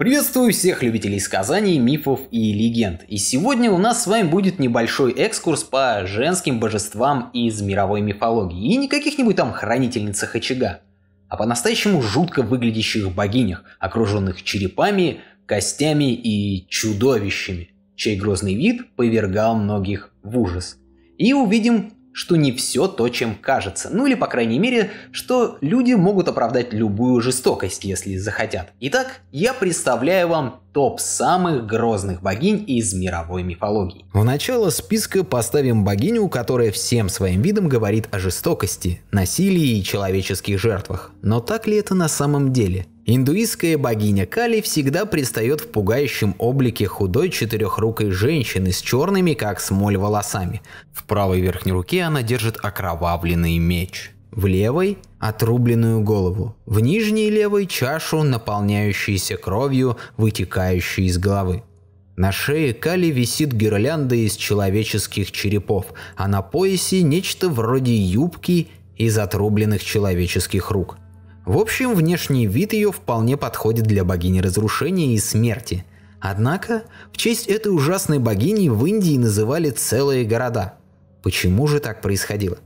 Приветствую всех любителей сказаний, мифов и легенд. И сегодня у нас с вами будет небольшой экскурс по женским божествам из мировой мифологии. И не каких-нибудь там хранительницах очага, а по-настоящему жутко выглядящих богинях, окруженных черепами, костями и чудовищами, чей грозный вид повергал многих в ужас. И увидим что не все то, чем кажется. Ну или, по крайней мере, что люди могут оправдать любую жестокость, если захотят. Итак, я представляю вам топ самых грозных богинь из мировой мифологии. В начало списка поставим богиню, которая всем своим видом говорит о жестокости, насилии и человеческих жертвах. Но так ли это на самом деле? Индуистская богиня Кали всегда предстает в пугающем облике худой четырехрукой женщины с черными, как смоль, волосами. В правой верхней руке она держит окровавленный меч. В левой – отрубленную голову. В нижней левой – чашу, наполняющуюся кровью, вытекающей из головы. На шее Кали висит гирлянда из человеческих черепов, а на поясе нечто вроде юбки из отрубленных человеческих рук. В общем, внешний вид ее вполне подходит для богини разрушения и смерти. Однако, в честь этой ужасной богини в Индии называли целые города. Почему же так происходило?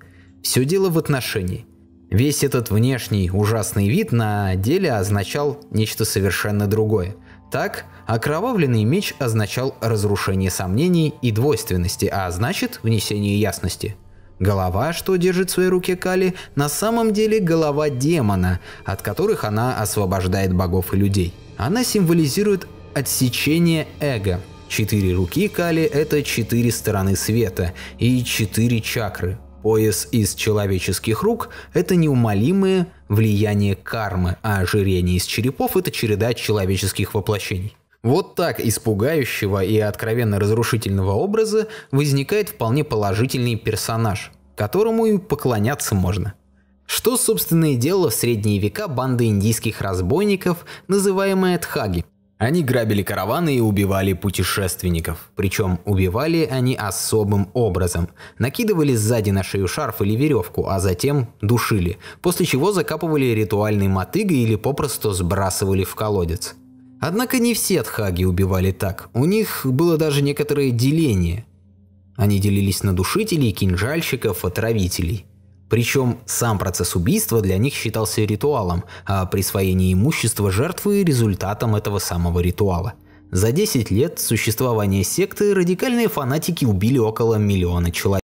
Все дело в отношении. Весь этот внешний ужасный вид на деле означал нечто совершенно другое. Так, окровавленный меч означал разрушение сомнений и двойственности, а значит, внесение ясности – Голова, что держит в своей руке Кали, на самом деле голова демона, от которых она освобождает богов и людей. Она символизирует отсечение эго. Четыре руки Кали – это четыре стороны света и четыре чакры. Пояс из человеческих рук – это неумолимое влияние кармы, а ожирение из черепов – это череда человеческих воплощений. Вот так из пугающего и откровенно разрушительного образа возникает вполне положительный персонаж, которому и поклоняться можно. Что, собственно, и делала в средние века банда индийских разбойников, называемая Тхаги. Они грабили караваны и убивали путешественников. Причем убивали они особым образом. Накидывали сзади на шею шарф или веревку, а затем душили, после чего закапывали ритуальной мотыгой или попросту сбрасывали в колодец. Однако не все тхаги убивали так, у них было даже некоторое деление. Они делились на душителей, кинжальщиков, отравителей. Причем сам процесс убийства для них считался ритуалом, а присвоение имущества жертвы – результатом этого самого ритуала. За 10 лет существования секты радикальные фанатики убили около миллиона человек.